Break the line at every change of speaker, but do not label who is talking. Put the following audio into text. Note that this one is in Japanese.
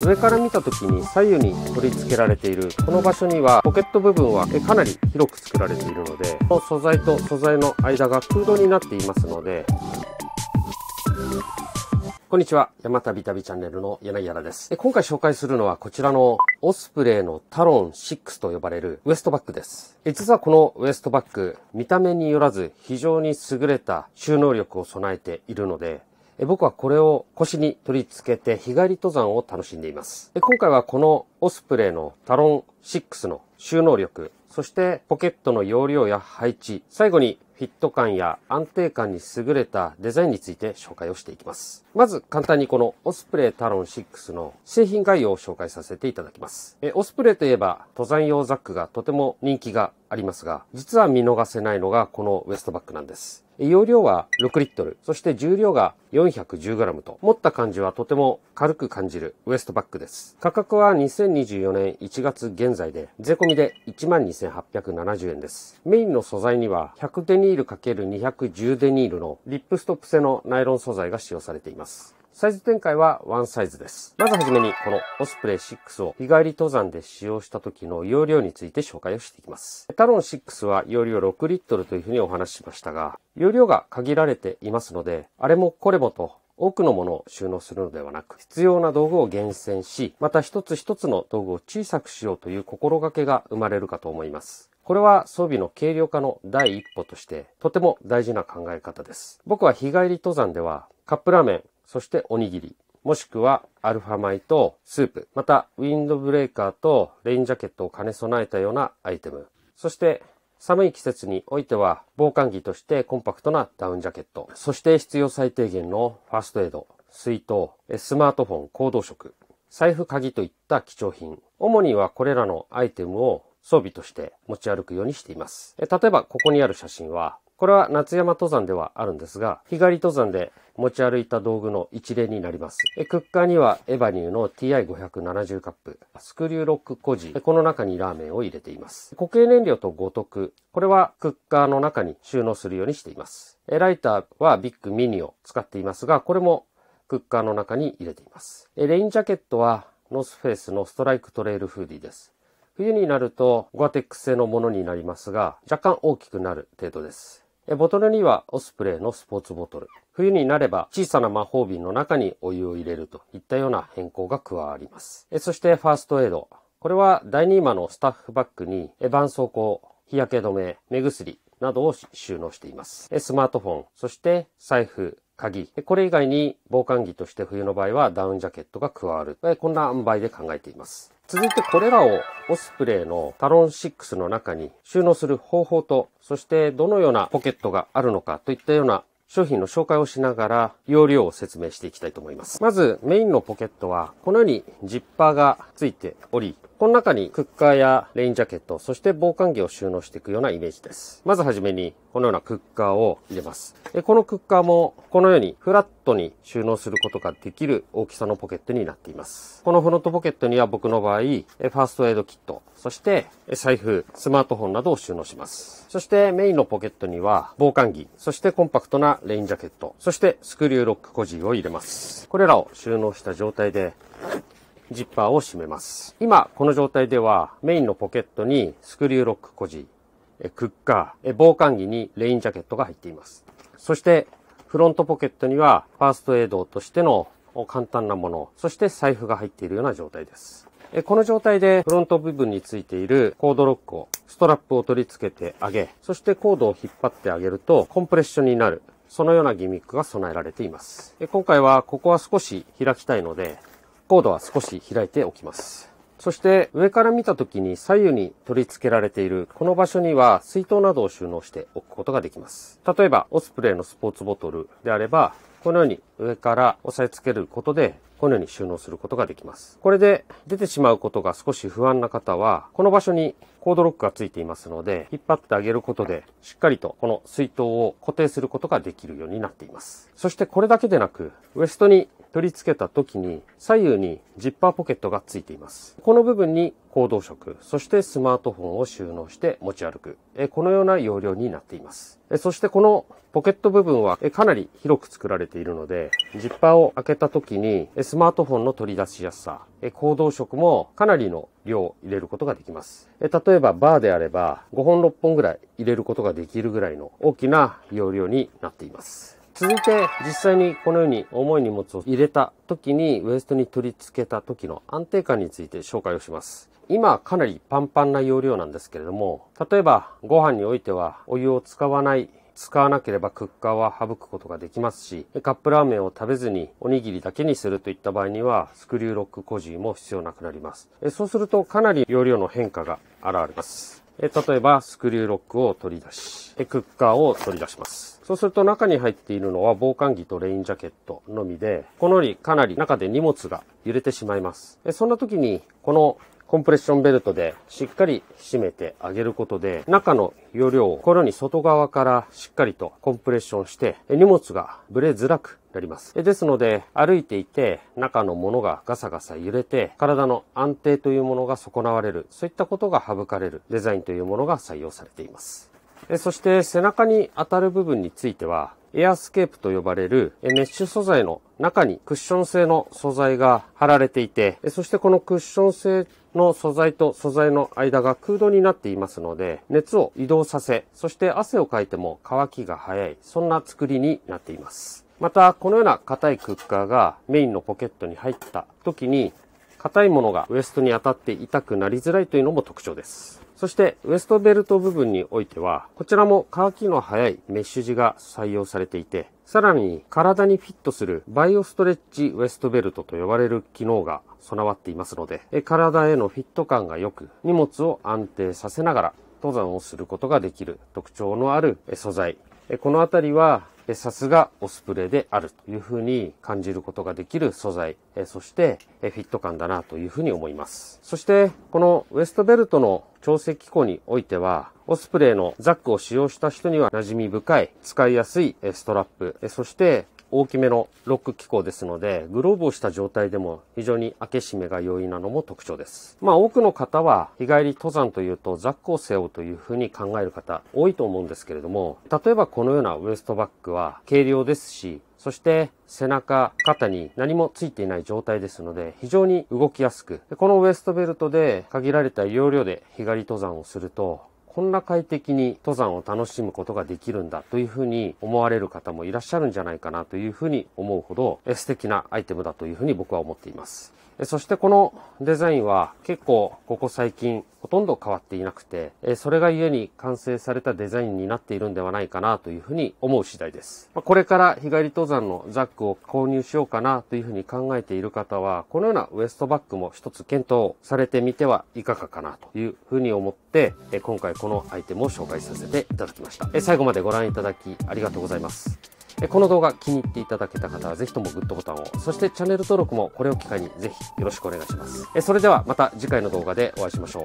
上から見た時に左右に取り付けられているこの場所にはポケット部分はかなり広く作られているのでこの素材と素材の間が空洞になっていますのでこんにちは。山旅旅チャンネルの柳原です。今回紹介するのはこちらのオスプレイのタロン6と呼ばれるウエストバッグです。実はこのウエストバッグ、見た目によらず非常に優れた収納力を備えているので、僕はこれを腰に取り付けて日帰り登山を楽しんでいます。今回はこのオスプレイのタロン6の収納力、そしてポケットの容量や配置、最後にフィット感や安定感に優れたデザインについて紹介をしていきます。まず簡単にこのオスプレイタロン6の製品概要を紹介させていただきます。えオスプレイといえば登山用ザックがとても人気がありますが、実は見逃せないのがこのウエストバッグなんです。容量は6リットル、そして重量が 410g と、持った感じはとても軽く感じるウエストバッグです。価格は2024年1月現在で、税込みで12,870円です。メインの素材には100デニール ×210 デニールのリップストップ製のナイロン素材が使用されています。サイズ展開はワンサイズです。まずはじめに、このオスプレイ6を日帰り登山で使用した時の容量について紹介をしていきます。タロン6は容量6リットルというふうにお話ししましたが、容量が限られていますので、あれもこれもと多くのものを収納するのではなく、必要な道具を厳選し、また一つ一つの道具を小さくしようという心がけが生まれるかと思います。これは装備の軽量化の第一歩として、とても大事な考え方です。僕は日帰り登山では、カップラーメン、そしておにぎり、もしくはアルファ米とスープ、またウィンドブレーカーとレインジャケットを兼ね備えたようなアイテム。そして寒い季節においては防寒着としてコンパクトなダウンジャケット。そして必要最低限のファーストエイド、水筒、スマートフォン、行動食、財布鍵といった貴重品。主にはこれらのアイテムを装備として持ち歩くようにしています。例えばここにある写真はこれは夏山登山ではあるんですが、日帰り登山で持ち歩いた道具の一例になります。クッカーにはエバニューの TI570 カップ、スクリューロックコジ、この中にラーメンを入れています。固形燃料と五徳、これはクッカーの中に収納するようにしています。ライターはビッグミニを使っていますが、これもクッカーの中に入れています。レインジャケットはノースフェイスのストライクトレイルフーディです。冬になるとゴアテックス製のものになりますが、若干大きくなる程度です。ボトルにはオスプレイのスポーツボトル。冬になれば小さな魔法瓶の中にお湯を入れるといったような変更が加わります。そしてファーストエイド。これは第2マのスタッフバッグに絆創膏、日焼け止め、目薬などを収納しています。スマートフォン、そして財布、鍵。これ以外に防寒着として冬の場合はダウンジャケットが加わる。こんな塩梅で考えています。続いてこれらをオスプレイのタロン6の中に収納する方法と、そしてどのようなポケットがあるのかといったような商品の紹介をしながら容量を説明していきたいと思います。まずメインのポケットはこのようにジッパーがついており、この中にクッカーやレインジャケット、そして防寒着を収納していくようなイメージです。まずはじめに、このようなクッカーを入れます。このクッカーも、このようにフラットに収納することができる大きさのポケットになっています。このフロントポケットには僕の場合、ファーストエイドキット、そして財布、スマートフォンなどを収納します。そしてメインのポケットには防寒着、そしてコンパクトなレインジャケット、そしてスクリューロックコジーを入れます。これらを収納した状態で、ジッパーを閉めます。今、この状態では、メインのポケットにスクリューロック孤児、クッカー、防寒着にレインジャケットが入っています。そして、フロントポケットには、ファーストエイドとしての簡単なもの、そして財布が入っているような状態です。この状態でフロント部分についているコードロックを、ストラップを取り付けてあげ、そしてコードを引っ張ってあげるとコンプレッションになる、そのようなギミックが備えられています。今回はここは少し開きたいので、コードは少し開いておきます。そして上から見た時に左右に取り付けられているこの場所には水筒などを収納しておくことができます。例えばオスプレイのスポーツボトルであればこのように上から押さえつけることでこのように収納することができます。これで出てしまうことが少し不安な方はこの場所にコードロックがついていますので引っ張ってあげることでしっかりとこの水筒を固定することができるようになっています。そしてこれだけでなくウエストに取り付けた時に左右にジッパーポケットがついています。この部分に行動食、そしてスマートフォンを収納して持ち歩く。このような容量になっています。そしてこのポケット部分はかなり広く作られているので、ジッパーを開けた時にスマートフォンの取り出しやすさ、行動食もかなりの量を入れることができます。例えばバーであれば5本6本ぐらい入れることができるぐらいの大きな容量になっています。続いて実際にこのように重い荷物を入れた時にウエストに取り付けた時の安定感について紹介をします。今かなりパンパンな容量なんですけれども、例えばご飯においてはお湯を使わない使わなければクッカーは省くことができますし、カップラーメンを食べずにおにぎりだけにするといった場合には、スクリューロック個人も必要なくなります。そうするとかなり容量の変化が現れます。え例えばスクリューロックを取り出し、クッカーを取り出します。そうすると中に入っているのは防寒着とレインジャケットのみで、このよりかなり中で荷物が揺れてしまいます。そんな時にこのコンプレッションベルトでしっかり締めてあげることで、中の容量をこのように外側からしっかりとコンプレッションして、荷物がブレづらくなります。ですので、歩いていて、中のものがガサガサ揺れて、体の安定というものが損なわれる、そういったことが省かれるデザインというものが採用されています。そして背中に当たる部分については、エアスケープと呼ばれるメッシュ素材の中にクッション性の素材が貼られていて、そしてこのクッション性の素材と素材の間が空洞になっていますので、熱を移動させ、そして汗をかいても乾きが早い、そんな作りになっています。また、このような硬いクッカーがメインのポケットに入った時に、硬いものがウエストに当たって痛くなりづらいというのも特徴です。そしてウエストベルト部分においては、こちらも乾きの早いメッシュ地が採用されていて、さらに体にフィットするバイオストレッチウエストベルトと呼ばれる機能が備わっていますので、体へのフィット感が良く、荷物を安定させながら登山をすることができる特徴のある素材。このあたりはさすがオスプレイであるというふうに感じることができる素材、そしてフィット感だなというふうに思います。そしてこのウエストベルトの調整機構においては、オスプレイのザックを使用した人には馴染み深い、使いやすいストラップ、そして大きめのロック機構ですので、グローブをした状態でも非常に開け閉めが容易なのも特徴です。まあ多くの方は日帰り登山というとザックを背負うというふうに考える方多いと思うんですけれども、例えばこのようなウエストバッグは軽量ですし、そして背中、肩に何もついていない状態ですので非常に動きやすく、このウエストベルトで限られた容量で日帰り登山をするとこんな快適に登山を楽しむことができるんだというふうに思われる方もいらっしゃるんじゃないかなというふうに思うほど素敵なアイテムだというふうに僕は思っています。そしてこのデザインは結構ここ最近ほとんど変わっていなくて、それが故に完成されたデザインになっているんではないかなというふうに思う次第です。これから日帰り登山のザックを購入しようかなというふうに考えている方は、このようなウエストバッグも一つ検討されてみてはいかがかなというふうに思って、今回このアイテムを紹介させていただきました。最後までご覧いただきありがとうございます。この動画気に入っていただけた方はぜひともグッドボタンを、そしてチャンネル登録もこれを機会にぜひよろしくお願いします。それではまた次回の動画でお会いしましょう。